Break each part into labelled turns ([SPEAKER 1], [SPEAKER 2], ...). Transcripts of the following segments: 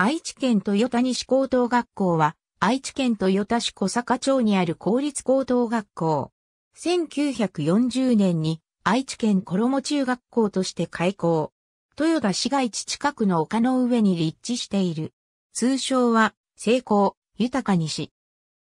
[SPEAKER 1] 愛知県豊田西高等学校は、愛知県豊田市小坂町にある公立高等学校。1940年に愛知県衣中学校として開校。豊田市街地近くの丘の上に立地している。通称は、成功、豊か西。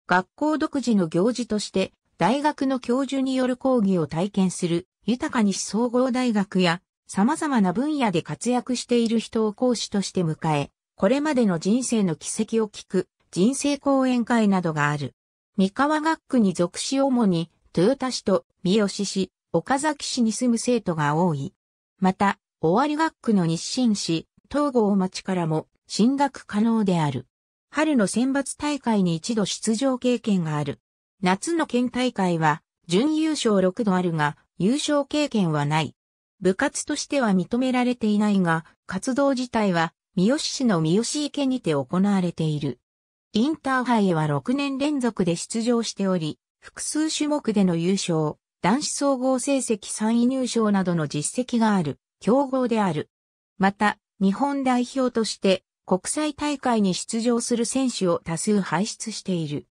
[SPEAKER 1] 学校独自の行事として、大学の教授による講義を体験する、豊か西総合大学や、様々な分野で活躍している人を講師として迎え、これまでの人生の軌跡を聞く人生講演会などがある。三河学区に属し主に豊田市と三好市、岡崎市に住む生徒が多い。また、尾張学区の日清市、東郷町からも進学可能である。春の選抜大会に一度出場経験がある。夏の県大会は準優勝6度あるが優勝経験はない。部活としては認められていないが、活動自体は三好市の三好池にて行われている。インターハイへは6年連続で出場しており、複数種目での優勝、男子総合成績3位入賞などの実績がある、強豪である。また、日本代表として国際大会に出場する選手を多数輩出している。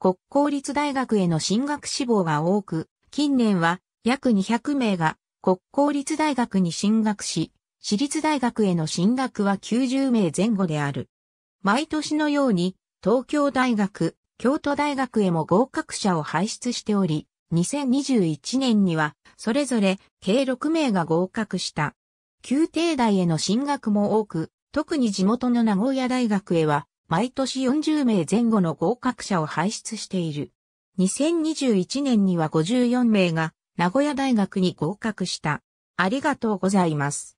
[SPEAKER 1] 国公立大学への進学志望が多く、近年は約200名が国公立大学に進学し、私立大学への進学は90名前後である。毎年のように、東京大学、京都大学へも合格者を輩出しており、2021年には、それぞれ計6名が合格した。旧帝大への進学も多く、特に地元の名古屋大学へは、毎年40名前後の合格者を輩出している。2021年には54名が名古屋大学に合格した。あり
[SPEAKER 2] がとうございます。